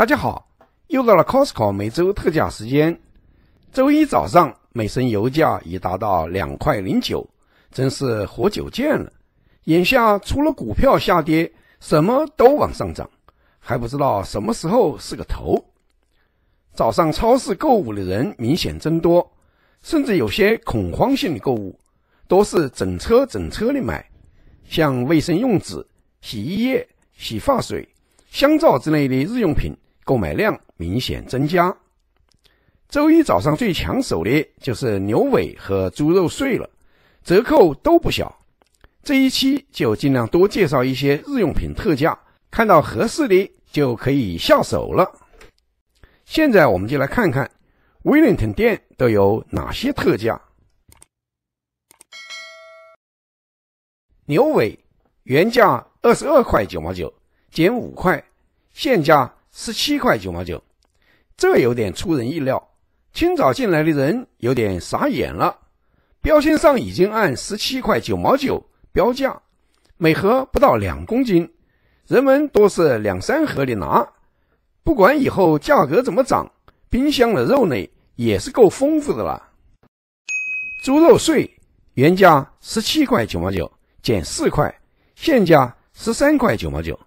大家好，又到了 Costco 每周特价时间。周一早上，每升油价已达到两块零九，真是活久见了。眼下除了股票下跌，什么都往上涨，还不知道什么时候是个头。早上超市购物的人明显增多，甚至有些恐慌性的购物，都是整车整车的买，像卫生用纸、洗衣液、洗发水、香皂之类的日用品。购买量明显增加。周一早上最抢手的就是牛尾和猪肉碎了，折扣都不小。这一期就尽量多介绍一些日用品特价，看到合适的就可以下手了。现在我们就来看看威 o n 店都有哪些特价。牛尾原价二十二块九毛九，减五块，现价。十七块九毛九，这有点出人意料。清早进来的人有点傻眼了。标签上已经按十七块九毛九标价，每盒不到两公斤，人们多是两三盒的拿。不管以后价格怎么涨，冰箱的肉类也是够丰富的了。猪肉碎原价十七块九毛九，减四块，现价十三块九毛九。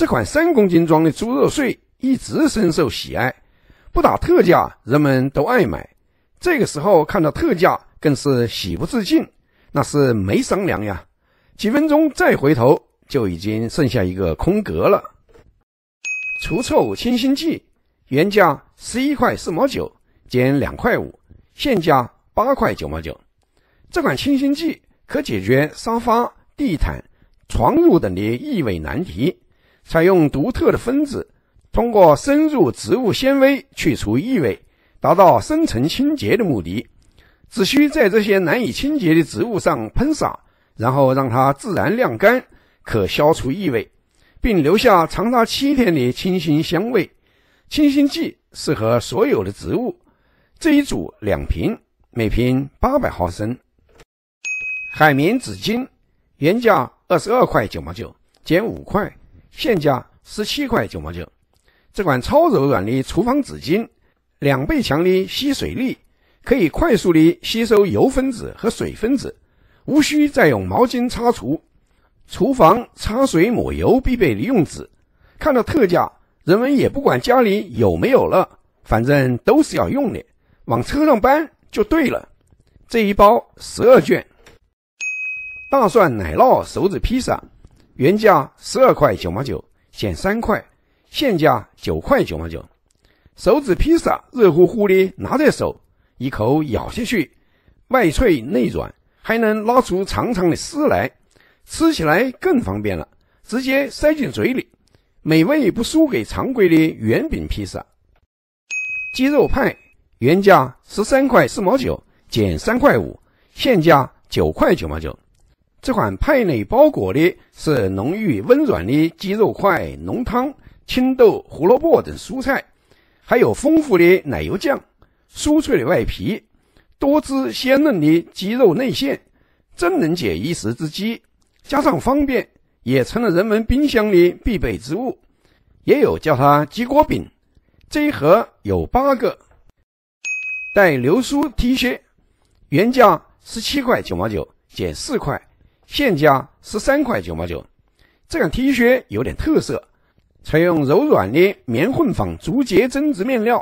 这款三公斤装的猪肉碎一直深受喜爱，不打特价，人们都爱买。这个时候看到特价，更是喜不自禁，那是没商量呀！几分钟再回头，就已经剩下一个空格了。除臭清新剂原价十一块四毛九，减两块五，现价八块九毛九。这款清新剂可解决沙发、地毯、床褥等的异味难题。采用独特的分子，通过深入植物纤维去除异味，达到深层清洁的目的。只需在这些难以清洁的植物上喷洒，然后让它自然晾干，可消除异味，并留下长达七天的清新香味。清新剂适合所有的植物。这一组两瓶，每瓶八百毫升。海绵纸巾原价二十二块九毛九，减五块。现价十七块九毛九，这款超柔软的厨房纸巾，两倍强的吸水力，可以快速的吸收油分子和水分子，无需再用毛巾擦除。厨房擦水抹油必备的用纸，看到特价，人们也不管家里有没有了，反正都是要用的，往车上搬就对了。这一包十二卷，大蒜奶酪手指披萨。原价十二块九毛九，减三块，现价九块九毛九。手指披萨热乎乎的拿在手，一口咬下去，外脆内软，还能拉出长长的丝来，吃起来更方便了，直接塞进嘴里，美味不输给常规的圆饼披萨。鸡肉派原价十三块四毛九，减三块五，现价九块九毛九。这款派内包裹的是浓郁温软的鸡肉块、浓汤、青豆、胡萝卜等蔬菜，还有丰富的奶油酱、酥脆的外皮、多汁鲜嫩的鸡肉内馅，真能解一时之饥。加上方便，也成了人们冰箱的必备之物。也有叫它鸡锅饼。这一盒有八个，带流苏 T 恤，原价十七块九毛九，减四块。现价十三块九毛九，这款 T 恤有点特色，采用柔软的棉混纺竹节针织面料，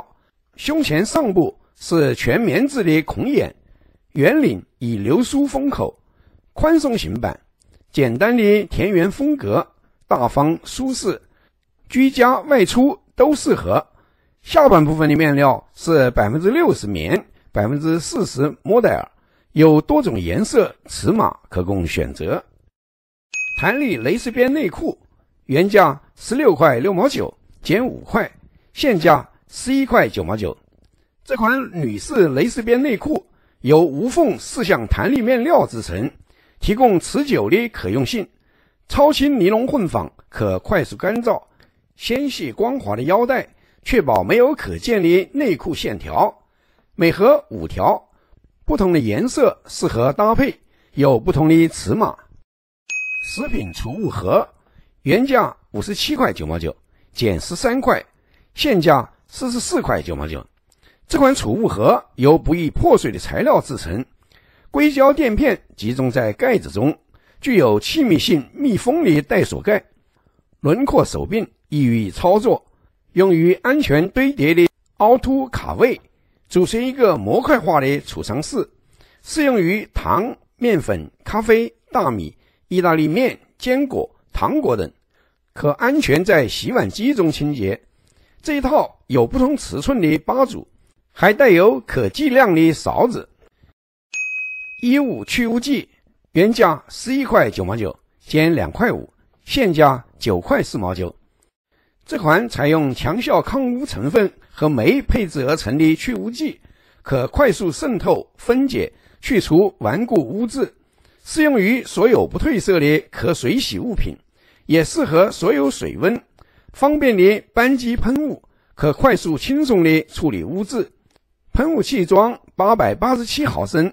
胸前上部是全棉质的孔眼，圆领以流苏封口，宽松型版，简单的田园风格，大方舒适，居家外出都适合。下半部分的面料是百分之六十棉，百分之四十莫代尔。有多种颜色、尺码可供选择。弹力蕾丝边内裤，原价十六块六毛九，减五块，现价十一块九毛九。这款女士蕾丝边内裤由无缝四向弹力面料制成，提供持久的可用性。超轻尼龙混纺，可快速干燥。纤细光滑的腰带，确保没有可见的内裤线条。每盒五条。不同的颜色适合搭配，有不同的尺码。食品储物盒原价五十七块九毛九，减十三块，现价四十四块九毛九。这款储物盒由不易破碎的材料制成，硅胶垫片集中在盖子中，具有气密性密封的带锁盖，轮廓手柄易于操作，用于安全堆叠的凹凸卡位。组成一个模块化的储藏室，适用于糖、面粉、咖啡、大米、意大利面、坚果、糖果等，可安全在洗碗机中清洁。这一套有不同尺寸的八组，还带有可计量的勺子。衣物去污剂原价十一块九毛九，减两块五，现价九块四毛九。这款采用强效抗污成分。和酶配制而成的去污剂，可快速渗透分解去除顽固污渍，适用于所有不褪色的可水洗物品，也适合所有水温。方便的扳机喷雾，可快速轻松的处理污渍。喷雾器装八百八十七毫升，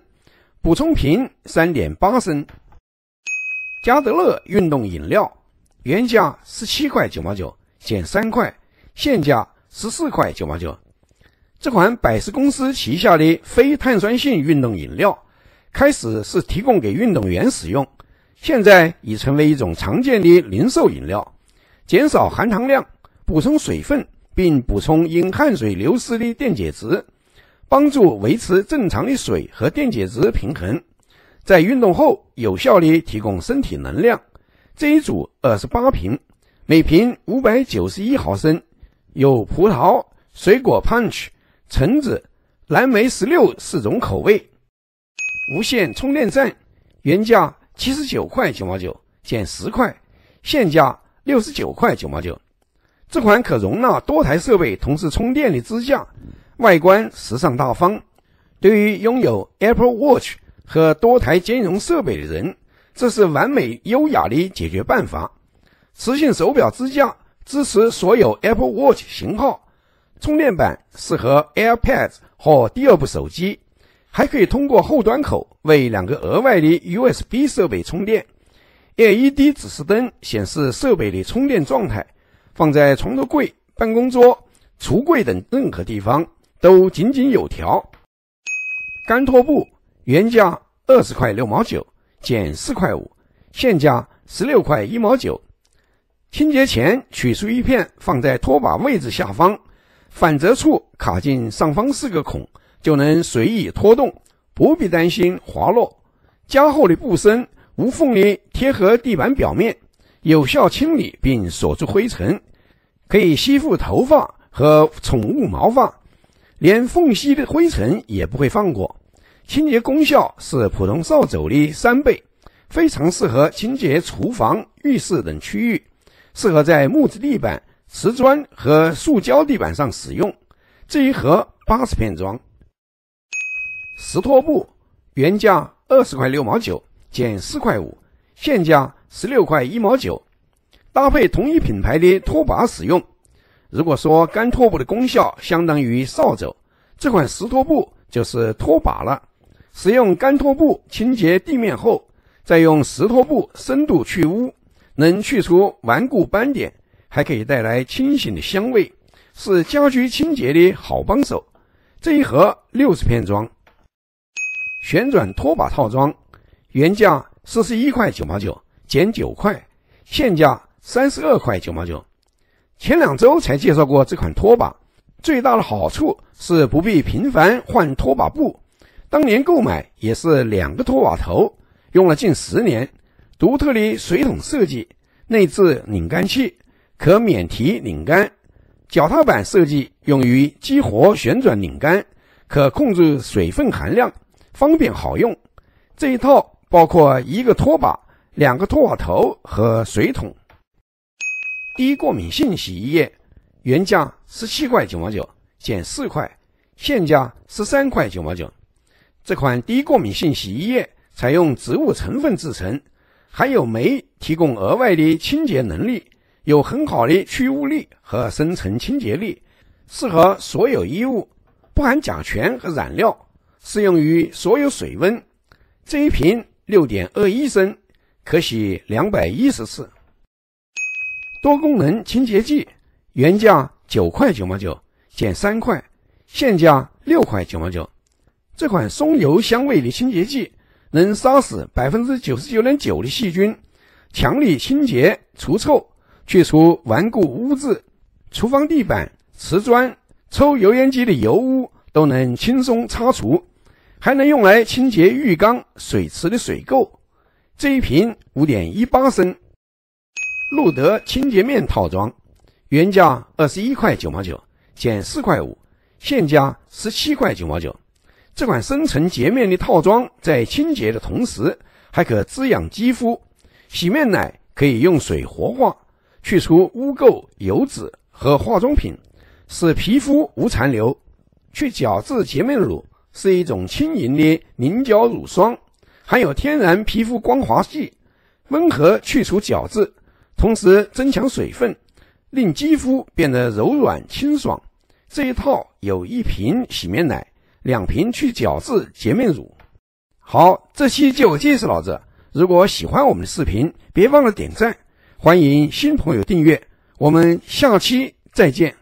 补充瓶三点八升。加德乐运动饮料原价十七块九毛九，减三块，现价。十四块九毛九，这款百事公司旗下的非碳酸性运动饮料，开始是提供给运动员使用，现在已成为一种常见的零售饮料。减少含糖量，补充水分，并补充因汗水流失的电解质，帮助维持正常的水和电解质平衡，在运动后有效地提供身体能量。这一组二十八瓶，每瓶五百九十一毫升。有葡萄、水果 punch、橙子、蓝莓、石榴四种口味。无线充电站原价七十九块九毛九，减十块，现价六十九块九毛九。这款可容纳多台设备同时充电的支架，外观时尚大方。对于拥有 Apple Watch 和多台兼容设备的人，这是完美优雅的解决办法。磁性手表支架。支持所有 Apple Watch 型号，充电板适合 Airpods 或第二部手机，还可以通过后端口为两个额外的 USB 设备充电。LED 指示灯显示设备的充电状态。放在床头柜、办公桌、橱柜等任何地方都井井有条。干拖布原价二十块六毛九，减四块五，现价十六块一毛九。清洁前取出一片，放在拖把位置下方，反折处卡进上方四个孔，就能随意拖动，不必担心滑落。加厚的布身无缝的贴合地板表面，有效清理并锁住灰尘，可以吸附头发和宠物毛发，连缝隙的灰尘也不会放过。清洁功效是普通扫帚的三倍，非常适合清洁厨房、浴室等区域。适合在木质地板、瓷砖和塑胶地板上使用。这一盒八十片装。石拖布原价二十块六毛九，减四块五，现价十六块一毛九。搭配同一品牌的拖把使用。如果说干拖布的功效相当于扫帚，这款石拖布就是拖把了。使用干拖布清洁地面后，再用石拖布深度去污。能去除顽固斑点，还可以带来清醒的香味，是家居清洁的好帮手。这一盒六十片装，旋转拖把套装，原价四十一块九毛九，减九块，现价三十二块九毛九。前两周才介绍过这款拖把，最大的好处是不必频繁换拖把布。当年购买也是两个拖把头，用了近十年。独特的水桶设计，内置拧干器，可免提拧干；脚踏板设计用于激活旋转拧干，可控制水分含量，方便好用。这一套包括一个拖把、两个拖把头和水桶。低过敏性洗衣液，原价十七块九毛九，减四块，现价十三块九毛九。这款低过敏性洗衣液采用植物成分制成。还有酶提供额外的清洁能力，有很好的去污力和深层清洁力，适合所有衣物，不含甲醛和染料，适用于所有水温。这一瓶六点二一升，可洗两百一十次。多功能清洁剂，原价九块九毛九，减三块，现价六块九毛九。这款松油香味的清洁剂。能杀死百分之九十九点九的细菌，强力清洁除臭，去除顽固污渍，厨房地板、瓷砖、抽油烟机的油污都能轻松擦除，还能用来清洁浴缸、水池的水垢。这一瓶五点一八升，路德清洁面套装，原价二十一块九毛九，减四块五，现价十七块九毛九。这款深层洁面的套装在清洁的同时，还可滋养肌肤。洗面奶可以用水活化，去除污垢、油脂和化妆品，使皮肤无残留。去角质洁面乳是一种轻盈的凝胶乳霜，含有天然皮肤光滑剂，温和去除角质，同时增强水分，令肌肤变得柔软清爽。这一套有一瓶洗面奶。两瓶去角质洁面乳，好，这期就介绍到这。如果喜欢我们的视频，别忘了点赞，欢迎新朋友订阅，我们下期再见。